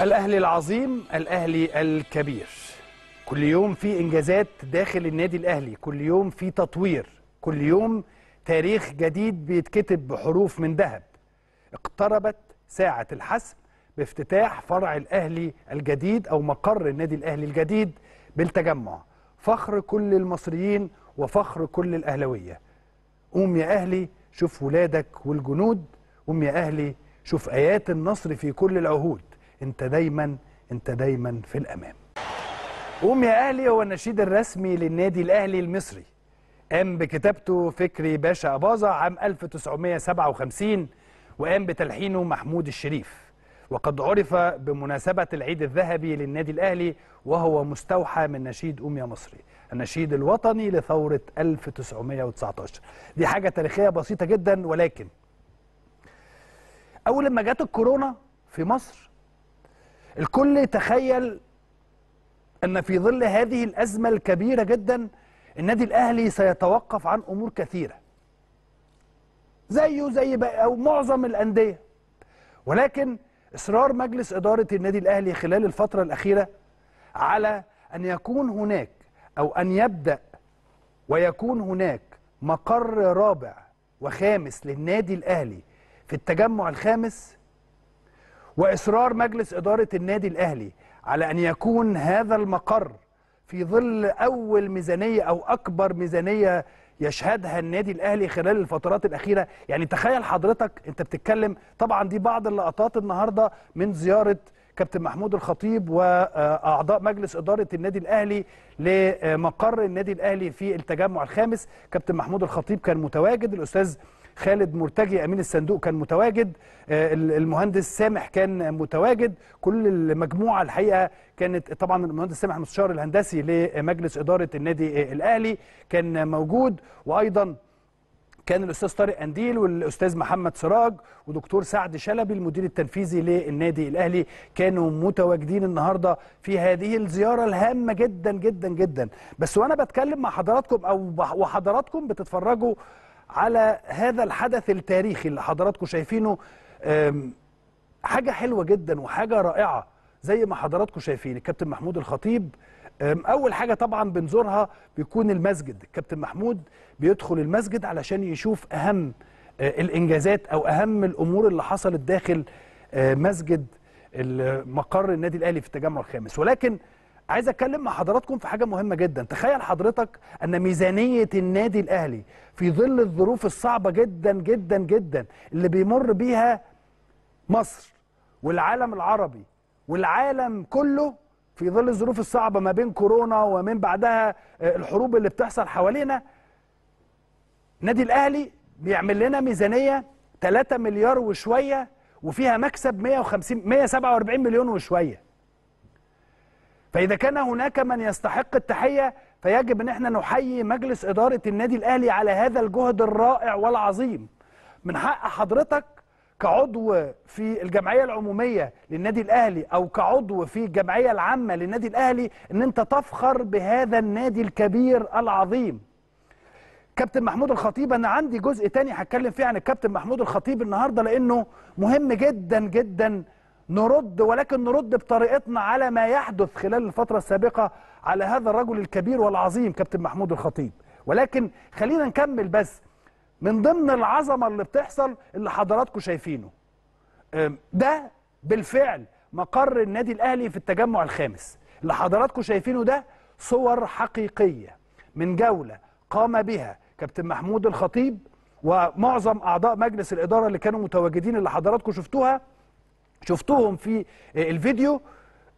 الاهلي العظيم الاهلي الكبير كل يوم في انجازات داخل النادي الاهلي كل يوم في تطوير كل يوم تاريخ جديد بيتكتب بحروف من ذهب اقتربت ساعه الحسم بافتتاح فرع الاهلي الجديد او مقر النادي الاهلي الجديد بالتجمع فخر كل المصريين وفخر كل الاهلاويه قوم يا اهلي شوف ولادك والجنود قوم يا اهلي شوف ايات النصر في كل العهود انت دايما انت دايما في الامام قوم يا اهلي هو النشيد الرسمي للنادي الاهلي المصري قام بكتابته فكري باشا اباظه عام 1957 وقام بتلحينه محمود الشريف وقد عرف بمناسبة العيد الذهبي للنادي الأهلي وهو مستوحى من نشيد أم يا مصري النشيد الوطني لثورة 1919 دي حاجة تاريخية بسيطة جدا ولكن أول لما جت الكورونا في مصر الكل تخيل أن في ظل هذه الأزمة الكبيرة جدا النادي الأهلي سيتوقف عن أمور كثيرة زيه زي أو معظم الأندية ولكن إصرار مجلس إدارة النادي الأهلي خلال الفترة الأخيرة على أن يكون هناك أو أن يبدأ ويكون هناك مقر رابع وخامس للنادي الأهلي في التجمع الخامس واصرار مجلس اداره النادي الاهلي على ان يكون هذا المقر في ظل اول ميزانيه او اكبر ميزانيه يشهدها النادي الاهلي خلال الفترات الاخيره يعني تخيل حضرتك انت بتتكلم طبعا دي بعض اللقطات النهارده من زياره كابتن محمود الخطيب واعضاء مجلس اداره النادي الاهلي لمقر النادي الاهلي في التجمع الخامس كابتن محمود الخطيب كان متواجد الاستاذ خالد مرتجي امين الصندوق كان متواجد آه، المهندس سامح كان متواجد كل المجموعه الحقيقه كانت طبعا المهندس سامح المستشار الهندسي لمجلس اداره النادي آه، الاهلي كان موجود وايضا كان الاستاذ طارق انديل والاستاذ محمد سراج ودكتور سعد شلبي المدير التنفيذي للنادي الاهلي كانوا متواجدين النهارده في هذه الزياره الهامه جدا جدا جدا بس وانا بتكلم مع حضراتكم او وحضراتكم بتتفرجوا على هذا الحدث التاريخي اللي حضراتكم شايفينه حاجة حلوة جدا وحاجة رائعة زي ما حضراتكم شايفين الكابتن محمود الخطيب أول حاجة طبعا بنزورها بيكون المسجد الكابتن محمود بيدخل المسجد علشان يشوف أهم آه، الإنجازات أو أهم الأمور اللي حصلت داخل آه، مسجد مقر النادي الأهلي في التجمع الخامس ولكن عايز اتكلم مع حضراتكم في حاجه مهمه جدا تخيل حضرتك ان ميزانيه النادي الاهلي في ظل الظروف الصعبه جدا جدا جدا اللي بيمر بيها مصر والعالم العربي والعالم كله في ظل الظروف الصعبه ما بين كورونا ومن بعدها آه، الحروب اللي بتحصل حوالينا نادي الاهلي بيعمل لنا ميزانيه 3 مليار وشويه وفيها مكسب 150 147 مليون وشويه فإذا كان هناك من يستحق التحية فيجب أن احنا نحيي مجلس إدارة النادي الأهلي على هذا الجهد الرائع والعظيم من حق حضرتك كعضو في الجمعية العمومية للنادي الأهلي أو كعضو في الجمعية العامة للنادي الأهلي أن أنت تفخر بهذا النادي الكبير العظيم كابتن محمود الخطيب أنا عندي جزء تاني هتكلم فيه عن الكابتن محمود الخطيب النهاردة لأنه مهم جدا جدا نرد ولكن نرد بطريقتنا على ما يحدث خلال الفترة السابقة على هذا الرجل الكبير والعظيم كابتن محمود الخطيب ولكن خلينا نكمل بس من ضمن العظمة اللي بتحصل اللي حضراتكم شايفينه ده بالفعل مقر النادي الأهلي في التجمع الخامس اللي حضراتكم شايفينه ده صور حقيقية من جولة قام بها كابتن محمود الخطيب ومعظم أعضاء مجلس الإدارة اللي كانوا متواجدين اللي حضراتكم شفتوها شفتوهم في آه، الفيديو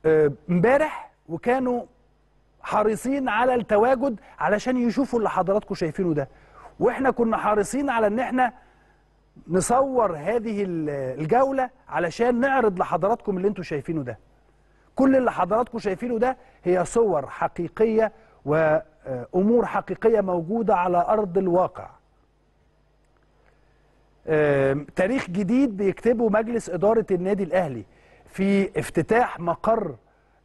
آه، امبارح وكانوا حريصين على التواجد علشان يشوفوا اللي حضراتكم شايفينه ده واحنا كنا حريصين على ان احنا نصور هذه الجولة علشان نعرض لحضراتكم اللي انتم شايفينه ده كل اللي حضراتكم شايفينه ده هي صور حقيقية وأمور آه، حقيقية موجودة على أرض الواقع تاريخ جديد بيكتبه مجلس إدارة النادي الأهلي في افتتاح مقر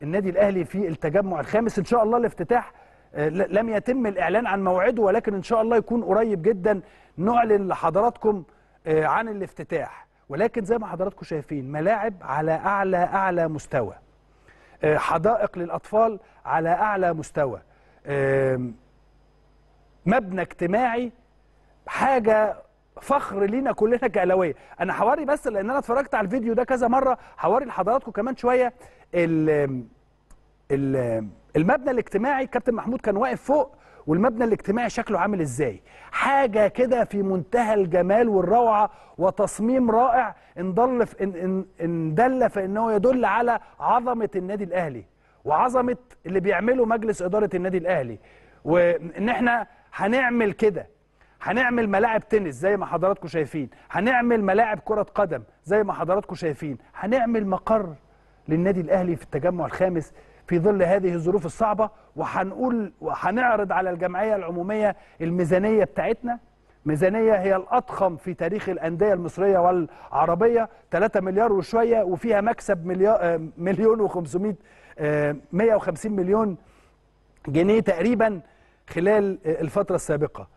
النادي الأهلي في التجمع الخامس إن شاء الله الافتتاح آه، لم يتم الإعلان عن موعده ولكن إن شاء الله يكون قريب جدا نعلن لحضراتكم آه، عن الافتتاح ولكن زي ما حضراتكم شايفين ملاعب على أعلى أعلى مستوى آه، حدائق للأطفال على أعلى مستوى مبنى اجتماعي حاجة فخر لينا كلنا كاهلاويه انا حواري بس لان انا اتفرجت على الفيديو ده كذا مره حواري لحضراتكم كمان شويه الـ الـ المبنى الاجتماعي كابتن محمود كان واقف فوق والمبنى الاجتماعي شكله عامل ازاي حاجه كده في منتهى الجمال والروعه وتصميم رائع اندل في ان ان ان دل فانه يدل على عظمه النادي الاهلي وعظمه اللي بيعمله مجلس اداره النادي الاهلي وان احنا هنعمل كده هنعمل ملاعب تنس زي ما حضراتكم شايفين هنعمل ملاعب كرة قدم زي ما حضراتكم شايفين هنعمل مقر للنادي الأهلي في التجمع الخامس في ظل هذه الظروف الصعبة وهنقول وهنعرض على الجمعية العمومية الميزانية بتاعتنا ميزانية هي الأضخم في تاريخ الأندية المصرية والعربية 3 مليار وشوية وفيها مكسب مليار آه، مليون و500 150 آه، مليون جنيه تقريبا خلال الفترة السابقة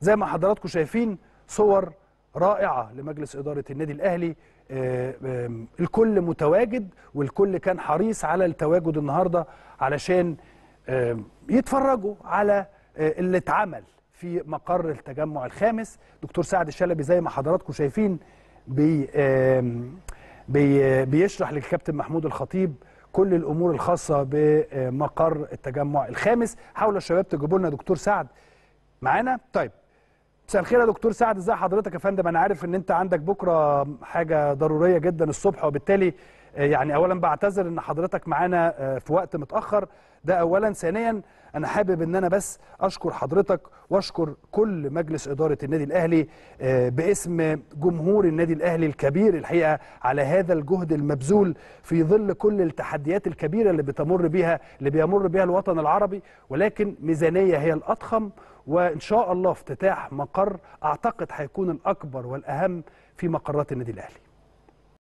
زي ما حضراتكم شايفين صور رائعه لمجلس اداره النادي الاهلي آه، الكل متواجد والكل كان حريص على التواجد النهارده علشان يتفرجوا على آه، اللي اتعمل في مقر التجمع الخامس دكتور سعد الشلبي زي ما حضراتكم شايفين بي بي آه، بيشرح للكابتن محمود الخطيب كل الامور الخاصه بمقر التجمع الخامس حاول الشباب تجيبوا لنا دكتور سعد معانا طيب مساء الخير يا دكتور سعد ازي حضرتك يا فندم انا عارف ان انت عندك بكره حاجه ضروريه جدا الصبح وبالتالي آه، يعني اولا بعتذر ان حضرتك معانا آه، في وقت متاخر ده اولا ثانيا انا حابب ان انا بس اشكر حضرتك واشكر كل مجلس اداره النادي الاهلي آه، باسم جمهور النادي الاهلي الكبير الحقيقه على هذا الجهد المبذول في ظل كل التحديات الكبيره اللي بتمر بيها اللي بيمر بيها الوطن العربي ولكن ميزانيه هي الاضخم وان شاء الله افتتاح مقر اعتقد هيكون الاكبر والاهم في مقرات النادي الاهلي